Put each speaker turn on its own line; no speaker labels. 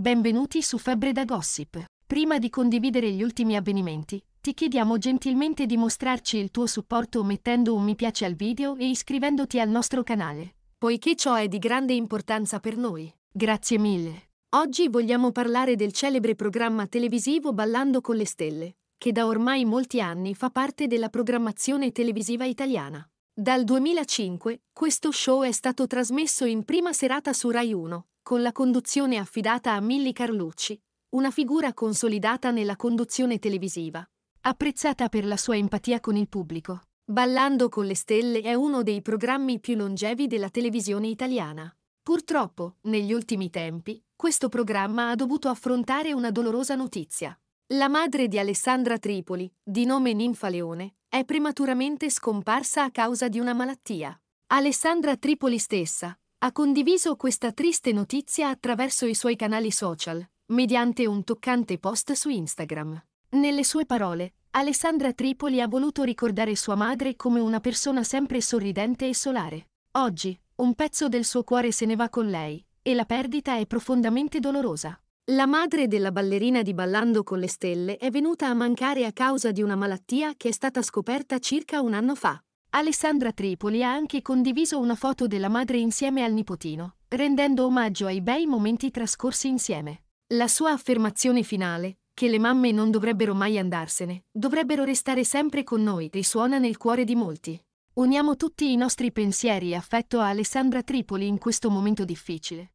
Benvenuti su Febbre da Gossip. Prima di condividere gli ultimi avvenimenti, ti chiediamo gentilmente di mostrarci il tuo supporto mettendo un mi piace al video e iscrivendoti al nostro canale, poiché ciò è di grande importanza per noi. Grazie mille. Oggi vogliamo parlare del celebre programma televisivo Ballando con le stelle, che da ormai molti anni fa parte della programmazione televisiva italiana. Dal 2005, questo show è stato trasmesso in prima serata su Rai 1, con la conduzione affidata a Milly Carlucci, una figura consolidata nella conduzione televisiva. Apprezzata per la sua empatia con il pubblico, Ballando con le stelle è uno dei programmi più longevi della televisione italiana. Purtroppo, negli ultimi tempi, questo programma ha dovuto affrontare una dolorosa notizia. La madre di Alessandra Tripoli, di nome Ninfaleone, è prematuramente scomparsa a causa di una malattia. Alessandra Tripoli stessa, ha condiviso questa triste notizia attraverso i suoi canali social, mediante un toccante post su Instagram. Nelle sue parole, Alessandra Tripoli ha voluto ricordare sua madre come una persona sempre sorridente e solare. Oggi, un pezzo del suo cuore se ne va con lei, e la perdita è profondamente dolorosa. La madre della ballerina di Ballando con le Stelle è venuta a mancare a causa di una malattia che è stata scoperta circa un anno fa. Alessandra Tripoli ha anche condiviso una foto della madre insieme al nipotino, rendendo omaggio ai bei momenti trascorsi insieme. La sua affermazione finale, che le mamme non dovrebbero mai andarsene, dovrebbero restare sempre con noi, risuona nel cuore di molti. Uniamo tutti i nostri pensieri e affetto a Alessandra Tripoli in questo momento difficile.